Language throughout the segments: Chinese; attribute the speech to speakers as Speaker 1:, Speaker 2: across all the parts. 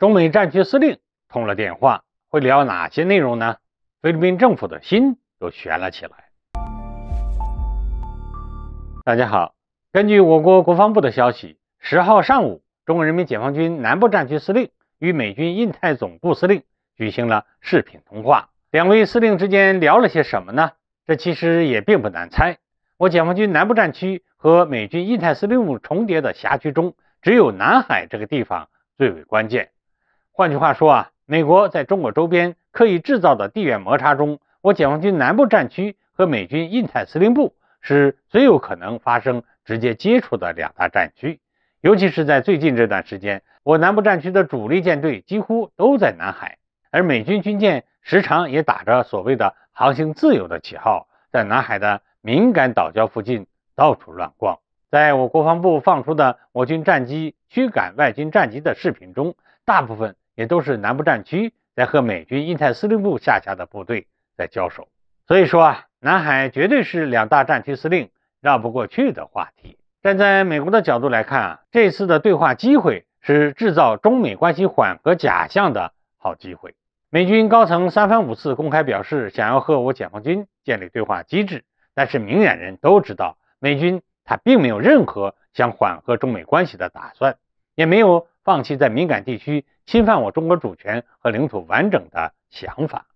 Speaker 1: 中美战区司令通了电话，会聊哪些内容呢？菲律宾政府的心都悬了起来。大家好，根据我国国防部的消息，十号上午，中国人民解放军南部战区司令与美军印太总部司令举行了视频通话。两位司令之间聊了些什么呢？这其实也并不难猜。我解放军南部战区和美军印太司令部重叠的辖区中，只有南海这个地方最为关键。换句话说啊，美国在中国周边刻意制造的地缘摩擦中，我解放军南部战区和美军印太司令部是最有可能发生直接接触的两大战区。尤其是在最近这段时间，我南部战区的主力舰队几乎都在南海，而美军军舰时常也打着所谓的“航行自由”的旗号，在南海的敏感岛礁附近到处乱逛。在我国防部放出的我军战机驱赶外军战机的视频中，大部分。也都是南部战区在和美军印太司令部下辖的部队在交手，所以说啊，南海绝对是两大战区司令绕不过去的话题。站在美国的角度来看啊，这次的对话机会是制造中美关系缓和假象的好机会。美军高层三番五次公开表示想要和我解放军建立对话机制，但是明眼人都知道，美军他并没有任何想缓和中美关系的打算，也没有。放弃在敏感地区侵犯我中国主权和领土完整的想法。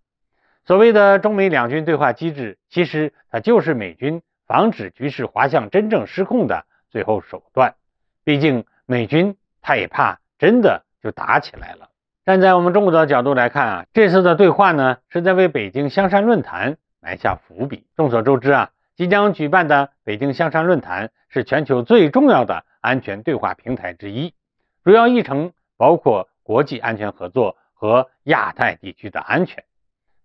Speaker 1: 所谓的中美两军对话机制，其实它就是美军防止局势滑向真正失控的最后手段。毕竟美军他也怕真的就打起来了。站在我们中国的角度来看啊，这次的对话呢是在为北京香山论坛埋下伏笔。众所周知啊，即将举办的北京香山论坛是全球最重要的安全对话平台之一。主要议程包括国际安全合作和亚太地区的安全。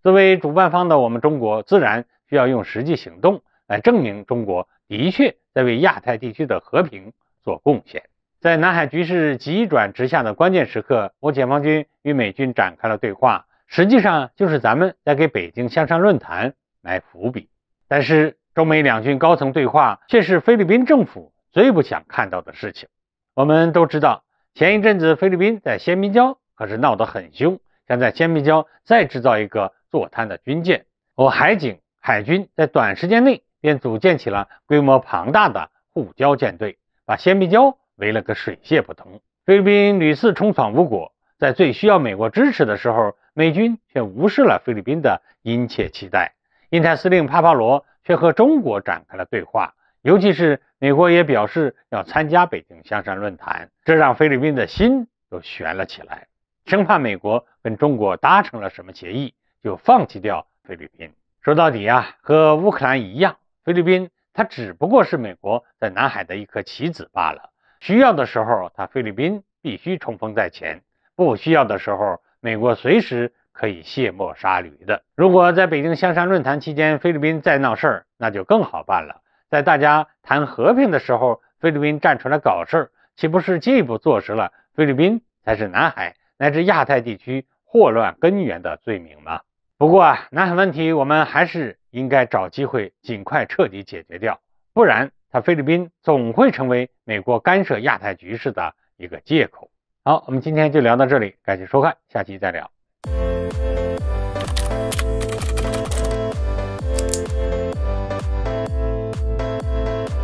Speaker 1: 作为主办方的我们中国，自然需要用实际行动来证明中国的确在为亚太地区的和平做贡献。在南海局势急转直下的关键时刻，我解放军与美军展开了对话，实际上就是咱们在给北京向上论坛埋伏笔。但是，中美两军高层对话却是菲律宾政府最不想看到的事情。我们都知道。前一阵子，菲律宾在仙宾礁可是闹得很凶，想在仙宾礁再制造一个坐滩的军舰。我海警、海军在短时间内便组建起了规模庞大的护礁舰队，把仙宾礁围了个水泄不通。菲律宾屡次冲闯无果，在最需要美国支持的时候，美军却无视了菲律宾的殷切期待。印太司令帕帕罗却和中国展开了对话，尤其是。美国也表示要参加北京香山论坛，这让菲律宾的心都悬了起来，生怕美国跟中国达成了什么协议，就放弃掉菲律宾。说到底啊，和乌克兰一样，菲律宾它只不过是美国在南海的一颗棋子罢了。需要的时候，它菲律宾必须冲锋在前；不需要的时候，美国随时可以卸磨杀驴的。如果在北京香山论坛期间，菲律宾再闹事儿，那就更好办了。在大家谈和平的时候，菲律宾站出来搞事儿，岂不是进一步坐实了菲律宾才是南海乃至亚太地区祸乱根源的罪名吗？不过啊，南海问题我们还是应该找机会尽快彻底解决掉，不然它菲律宾总会成为美国干涉亚太局势的一个借口。好，我们今天就聊到这里，感谢收看，下期再聊。